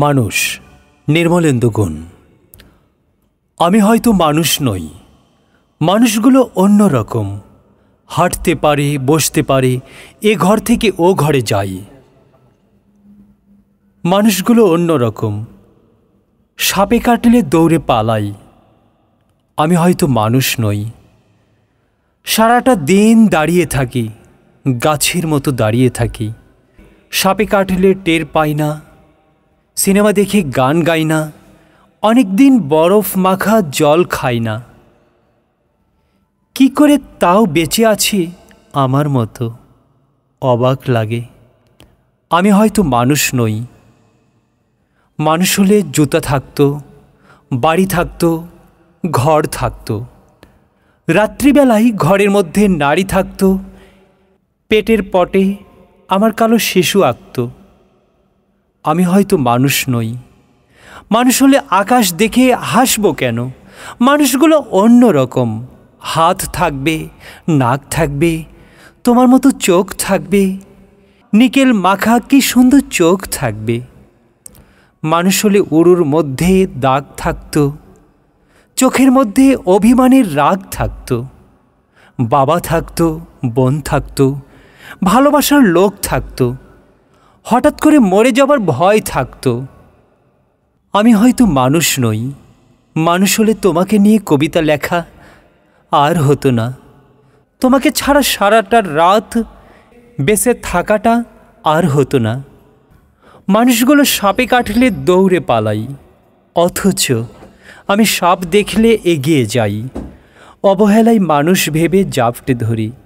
মানুষ নির্মলেন্দু গুণ আমি হয়তো মানুষ নই মানুষগুলো অন্য রকম হাঁটতে পারে বসতে পারে এ ঘর থেকে ও ঘরে যাই মানুষগুলো অন্য রকম সাপে কাটলে দৌড়ে পালাই আমি হয়তো মানুষ নই সারাটা দিন দাঁড়িয়ে থাকি গাছের মতো দাঁড়িয়ে থাকি সাপে কাটলে টের পাই না সিনেমা দেখে গান গাই না অনেক দিন বরফ মাখা জল খাই না কি করে তাও বেঁচে আছি আমার মতো অবাক লাগে আমি হয়তো মানুষ নই মানুষ হলে জুতা থাকতো বাড়ি থাকতো ঘর থাকতো রাত্রিবেলায় ঘরের মধ্যে নারী থাকতো পেটের পটে আমার কালো শিশু আঁকতো আমি হয়তো মানুষ নই মানুষ হলে আকাশ দেখে হাসব কেন মানুষগুলো অন্য রকম হাত থাকবে নাক থাকবে তোমার মতো চোখ থাকবে নিকেল মাখা কি সুন্দর চোখ থাকবে মানুষ হলে উরুর মধ্যে দাগ থাকত চোখের মধ্যে অভিমানের রাগ থাকত বাবা থাকত বোন থাকত ভালোবাসার লোক থাকতো হঠাৎ করে মরে যাবার ভয় থাকত আমি হয়তো মানুষ নই মানুষ হলে তোমাকে নিয়ে কবিতা লেখা আর হতো না তোমাকে ছাড়া সারাটা রাত বেসে থাকাটা আর হতো না মানুষগুলো সাপে কাটলে দৌড়ে পালাই অথচ আমি সাপ দেখলে এগিয়ে যাই অবহেলায় মানুষ ভেবে জাপটে ধরি